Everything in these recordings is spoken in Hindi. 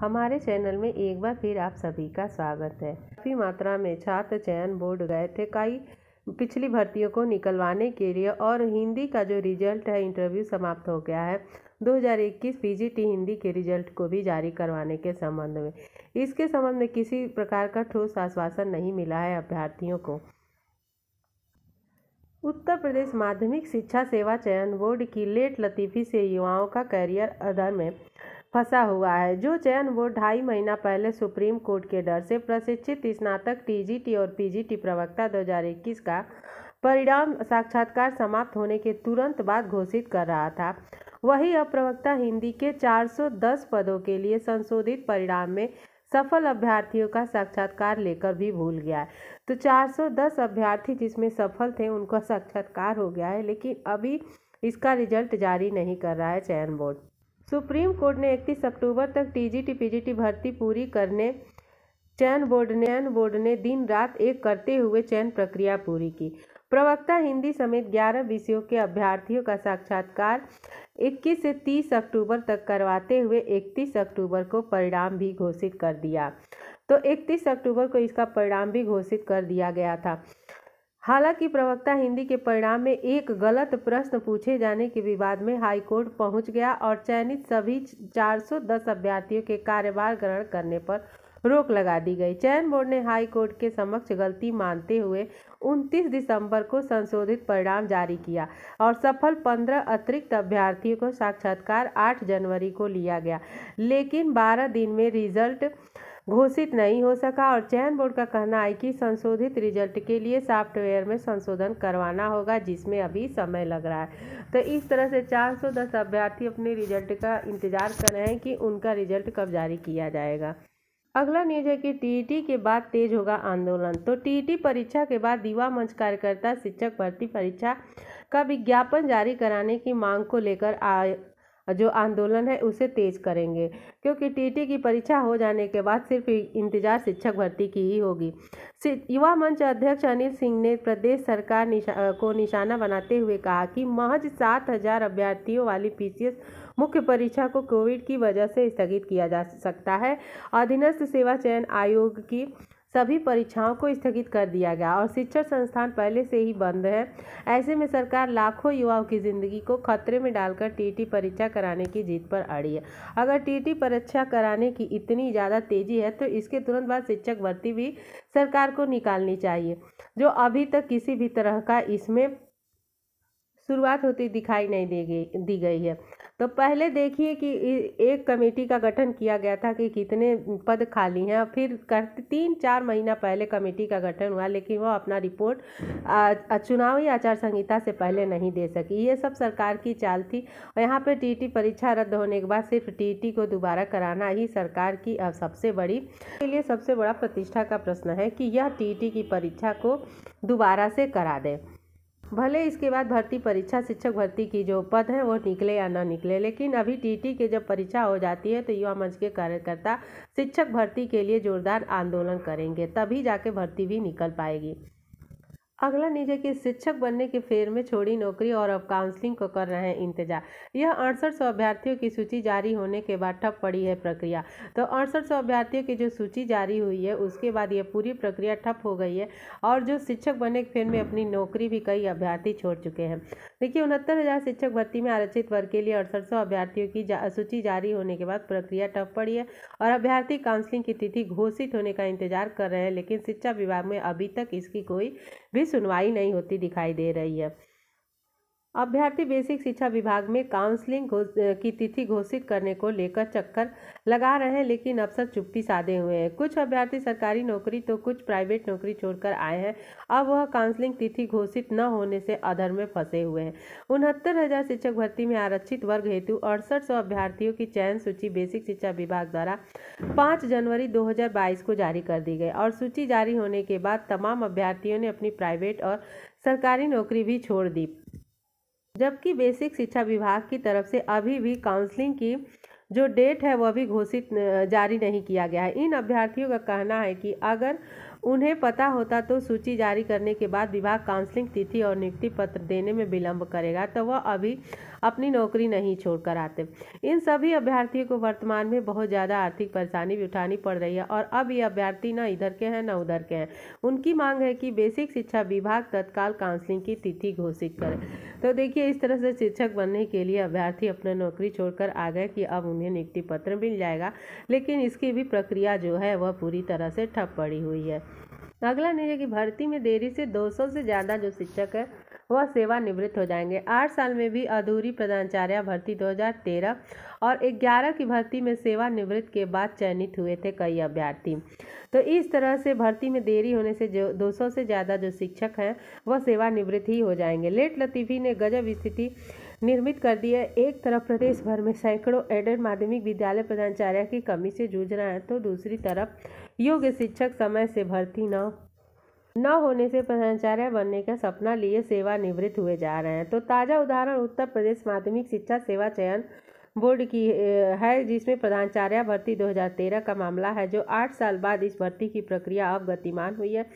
हमारे चैनल में एक बार फिर आप सभी का स्वागत है काफ़ी मात्रा में छात्र चयन बोर्ड गए थे कई पिछली भर्तियों को निकलवाने के लिए और हिंदी का जो रिजल्ट है इंटरव्यू समाप्त हो गया है 2021 पीजीटी हिंदी के रिजल्ट को भी जारी करवाने के संबंध में इसके संबंध में किसी प्रकार का ठोस आश्वासन नहीं मिला है अभ्यर्थियों को उत्तर प्रदेश माध्यमिक शिक्षा सेवा चयन बोर्ड की लेट लतीफ़ी से युवाओं का करियर अदर में फंसा हुआ है जो चयन बोर्ड ढाई महीना पहले सुप्रीम कोर्ट के डर से प्रशिक्षित स्नातक टीजीटी और पीजीटी प्रवक्ता 2021 का परिणाम साक्षात्कार समाप्त होने के तुरंत बाद घोषित कर रहा था वही अब प्रवक्ता हिंदी के 410 पदों के लिए संशोधित परिणाम में सफल अभ्यर्थियों का साक्षात्कार लेकर भी भूल गया है तो 410 अभ्यर्थी जिसमें सफल थे उनका साक्षात्कार हो गया है लेकिन अभी इसका रिजल्ट जारी नहीं कर रहा है चयन बोर्ड सुप्रीम कोर्ट ने इकतीस अक्टूबर तक टीजीटी पीजीटी भर्ती पूरी करने चयन बोर्ड ने चयन बोर्ड ने दिन रात एक करते हुए चयन प्रक्रिया पूरी की प्रवक्ता हिंदी समेत 11 विषयों के अभ्यर्थियों का साक्षात्कार 21 से 30 अक्टूबर तक करवाते हुए 31 अक्टूबर को परिणाम भी घोषित कर दिया तो 31 अक्टूबर को इसका परिणाम भी घोषित कर दिया गया था हालांकि प्रवक्ता हिंदी के परिणाम में एक गलत प्रश्न पूछे जाने के विवाद में हाईकोर्ट पहुंच गया और चयनित सभी 410 अभ्यर्थियों के कार्यभार ग्रहण करने पर रोक लगा दी गई चयन बोर्ड ने हाई कोर्ट के समक्ष गलती मानते हुए 29 दिसंबर को संशोधित परिणाम जारी किया और सफल 15 अतिरिक्त अभ्यर्थियों को साक्षात्कार 8 जनवरी को लिया गया लेकिन 12 दिन में रिजल्ट घोषित नहीं हो सका और चयन बोर्ड का कहना है कि संशोधित रिजल्ट के लिए सॉफ्टवेयर में संशोधन करवाना होगा जिसमें अभी समय लग रहा है तो इस तरह से 410 अभ्यर्थी अपने रिजल्ट का इंतजार कर रहे हैं कि उनका रिजल्ट कब जारी किया जाएगा अगला न्यूज है कि टीईटी के बाद तेज होगा आंदोलन तो टीईटी परीक्षा के बाद दीवा मंच कार्यकर्ता शिक्षक भर्ती परीक्षा का विज्ञापन जारी कराने की मांग को लेकर जो आंदोलन है उसे तेज करेंगे क्योंकि टीटी की परीक्षा हो जाने के बाद सिर्फ इंतजार शिक्षक भर्ती की ही होगी युवा मंच अध्यक्ष अनिल सिंह ने प्रदेश सरकार निशा, को निशाना बनाते हुए कहा कि महज सात हजार अभ्यर्थियों वाली पीसीएस मुख्य परीक्षा को कोविड की वजह से स्थगित किया जा सकता है अधीनस्थ सेवा चयन आयोग की सभी परीक्षाओं को स्थगित कर दिया गया और शिक्षण संस्थान पहले से ही बंद है ऐसे में सरकार लाखों युवाओं की ज़िंदगी को खतरे में डालकर टीटी परीक्षा कराने की जीत पर अड़ी है अगर टीटी परीक्षा कराने की इतनी ज़्यादा तेज़ी है तो इसके तुरंत बाद शिक्षक भर्ती भी सरकार को निकालनी चाहिए जो अभी तक किसी भी तरह का इसमें शुरुआत होती दिखाई नहीं दी गई दी गई है तो पहले देखिए कि एक कमेटी का गठन किया गया था कि कितने पद खाली हैं और फिर कर तीन चार महीना पहले कमेटी का गठन हुआ लेकिन वह अपना रिपोर्ट चुनावी आचार संहिता से पहले नहीं दे सकी ये सब सरकार की चाल थी और यहाँ पर टी परीक्षा रद्द होने के बाद सिर्फ टी को दोबारा कराना ही सरकार की सबसे बड़ी के लिए सबसे बड़ा प्रतिष्ठा का प्रश्न है कि यह टी की परीक्षा को दोबारा से करा दें भले इसके बाद भर्ती परीक्षा शिक्षक भर्ती की जो पद है वो निकले या ना निकले लेकिन अभी टीटी के जब परीक्षा हो जाती है तो युवा मंच के कार्यकर्ता शिक्षक भर्ती के लिए जोरदार आंदोलन करेंगे तभी जाके भर्ती भी निकल पाएगी अगला नीचे की शिक्षक बनने के फेर में छोड़ी नौकरी और अब काउंसलिंग को कर रहे हैं इंतजार यह अड़सठ सौ अभ्यर्थियों की सूची जारी होने के बाद ठप पड़ी है प्रक्रिया तो अड़सठ सौ अभ्यर्थियों की जो सूची जारी हुई है उसके बाद यह पूरी प्रक्रिया ठप हो गई है और जो शिक्षक बनने के फेर में अपनी नौकरी भी कई अभ्यर्थी छोड़ चुके हैं देखिए उनहत्तर हज़ार शिक्षक भर्ती में आरक्षित वर्ग के लिए अड़सठ सौ अभ्यर्थियों की जा, सूची जारी होने के बाद प्रक्रिया टफ पड़ी है और अभ्यर्थी काउंसलिंग की तिथि घोषित होने का इंतजार कर रहे हैं लेकिन शिक्षा विभाग में अभी तक इसकी कोई भी सुनवाई नहीं होती दिखाई दे रही है अभ्यर्थी बेसिक शिक्षा विभाग में काउंसलिंग की तिथि घोषित करने को लेकर चक्कर लगा रहे हैं लेकिन अफसर चुप्पी साधे हुए हैं कुछ अभ्यर्थी सरकारी नौकरी तो कुछ प्राइवेट नौकरी छोड़कर आए हैं अब वह काउंसलिंग तिथि घोषित न होने से अधर में फंसे हुए हैं उनहत्तर हजार शिक्षक भर्ती में आरक्षित वर्ग हेतु अड़सठ सौ अभ्यर्थियों की चयन सूची बेसिक शिक्षा विभाग द्वारा पाँच जनवरी दो को जारी कर दी गई और सूची जारी होने के बाद तमाम अभ्यर्थियों ने अपनी प्राइवेट और सरकारी नौकरी भी छोड़ दी जबकि बेसिक शिक्षा विभाग की तरफ से अभी भी काउंसलिंग की जो डेट है वह भी घोषित जारी नहीं किया गया है इन अभ्यर्थियों का कहना है कि अगर उन्हें पता होता तो सूची जारी करने के बाद विभाग काउंसलिंग तिथि और नियुक्ति पत्र देने में विलंब करेगा तो वह अभी अपनी नौकरी नहीं छोड़कर आते इन सभी अभ्यर्थियों को वर्तमान में बहुत ज़्यादा आर्थिक परेशानी भी उठानी पड़ रही है और अब ये अभ्यर्थी न इधर के हैं न उधर के हैं उनकी मांग है कि बेसिक शिक्षा विभाग तत्काल काउंसलिंग की तिथि घोषित करे तो देखिए इस तरह से शिक्षक बनने के लिए अभ्यर्थी अपना नौकरी छोड़कर आ गए कि अब उन्हें नियुक्ति पत्र मिल जाएगा लेकिन इसकी भी प्रक्रिया जो है वह पूरी तरह से ठप पड़ी हुई है तो अगला नहीं है कि भर्ती में देरी से 200 से ज़्यादा जो शिक्षक है वह सेवानिवृत्त हो जाएंगे आठ साल में भी अधूरी प्रधानाचार्य भर्ती 2013 और 11 की भर्ती में सेवानिवृत्त के बाद चयनित हुए थे कई अभ्यर्थी तो इस तरह से भर्ती में देरी होने से जो दो से ज़्यादा जो शिक्षक हैं वह सेवानिवृत्त ही हो जाएंगे लेट लतीफ़ी ने गजब स्थिति निर्मित कर दिया एक तरफ प्रदेश भर में सैकड़ों एडेड माध्यमिक विद्यालय प्रधानाचार्य की कमी से जूझ रहे हैं तो दूसरी तरफ योग्य शिक्षक समय से भर्ती न न होने से प्रधानाचार्य बनने का सपना लिए सेवानिवृत्त हुए जा रहे हैं तो ताज़ा उदाहरण उत्तर प्रदेश माध्यमिक शिक्षा सेवा चयन बोर्ड की है जिसमें प्रधानाचार्य भर्ती 2013 का मामला है जो आठ साल बाद इस भर्ती की प्रक्रिया अब गतिमान हुई है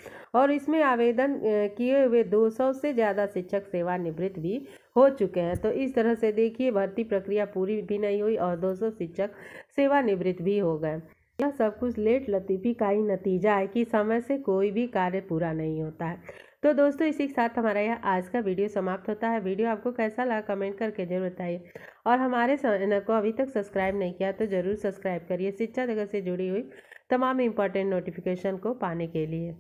और इसमें आवेदन किए हुए 200 से ज़्यादा शिक्षक सेवानिवृत्त भी हो चुके हैं तो इस तरह से देखिए भर्ती प्रक्रिया पूरी भी नहीं हुई और 200 शिक्षक सेवानिवृत्त भी हो गए यह सब कुछ लेट लतीफ़ी का ही नतीजा है कि समय से कोई भी कार्य पूरा नहीं होता है तो दोस्तों इसी के साथ हमारा यह आज का वीडियो समाप्त होता है वीडियो आपको कैसा लगा कमेंट करके जरूर बताइए और हमारे चैनल को अभी तक सब्सक्राइब नहीं किया तो ज़रूर सब्सक्राइब करिए शिक्षा जगत से जुड़ी हुई तमाम इम्पॉर्टेंट नोटिफिकेशन को पाने के लिए